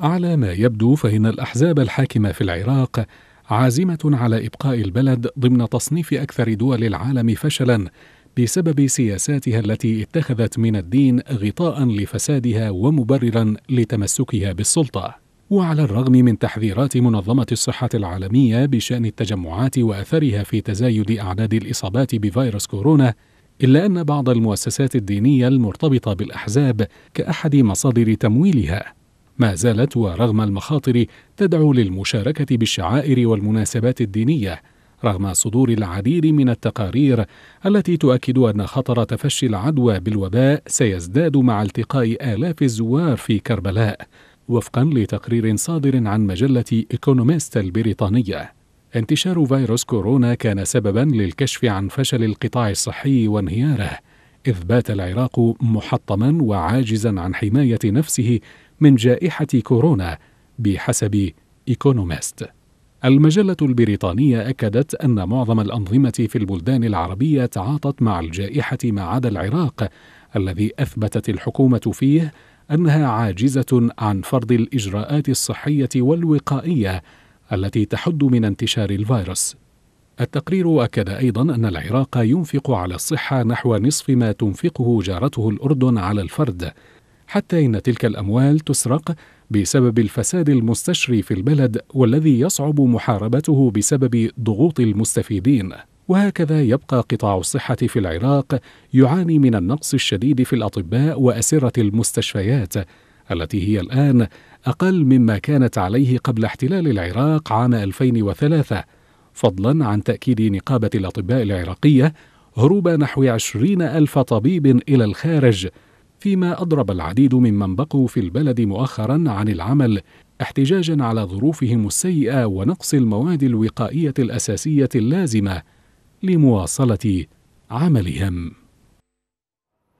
على ما يبدو فإن الأحزاب الحاكمة في العراق عازمة على إبقاء البلد ضمن تصنيف أكثر دول العالم فشلاً بسبب سياساتها التي اتخذت من الدين غطاء لفسادها ومبررا لتمسكها بالسلطه وعلى الرغم من تحذيرات منظمه الصحه العالميه بشان التجمعات واثرها في تزايد اعداد الاصابات بفيروس كورونا الا ان بعض المؤسسات الدينيه المرتبطه بالاحزاب كاحد مصادر تمويلها ما زالت ورغم المخاطر تدعو للمشاركة بالشعائر والمناسبات الدينية رغم صدور العديد من التقارير التي تؤكد أن خطر تفشي العدوى بالوباء سيزداد مع التقاء آلاف الزوار في كربلاء وفقا لتقرير صادر عن مجلة إيكونوميست البريطانية انتشار فيروس كورونا كان سببا للكشف عن فشل القطاع الصحي وانهياره اذ بات العراق محطما وعاجزا عن حمايه نفسه من جائحة كورونا بحسب إيكونوميست. المجلة البريطانية أكدت أن معظم الأنظمة في البلدان العربية تعاطت مع الجائحة ما عدا العراق الذي أثبتت الحكومة فيه أنها عاجزة عن فرض الإجراءات الصحية والوقائية التي تحد من انتشار الفيروس. التقرير أكد أيضا أن العراق ينفق على الصحة نحو نصف ما تنفقه جارته الأردن على الفرد، حتى إن تلك الأموال تسرق بسبب الفساد المستشري في البلد والذي يصعب محاربته بسبب ضغوط المستفيدين وهكذا يبقى قطاع الصحة في العراق يعاني من النقص الشديد في الأطباء وأسرة المستشفيات التي هي الآن أقل مما كانت عليه قبل احتلال العراق عام 2003 فضلا عن تأكيد نقابة الأطباء العراقية هروب نحو عشرين ألف طبيب إلى الخارج فيما أضرب العديد ممن بقوا في البلد مؤخرا عن العمل احتجاجا على ظروفهم السيئة ونقص المواد الوقائية الأساسية اللازمة لمواصلة عملهم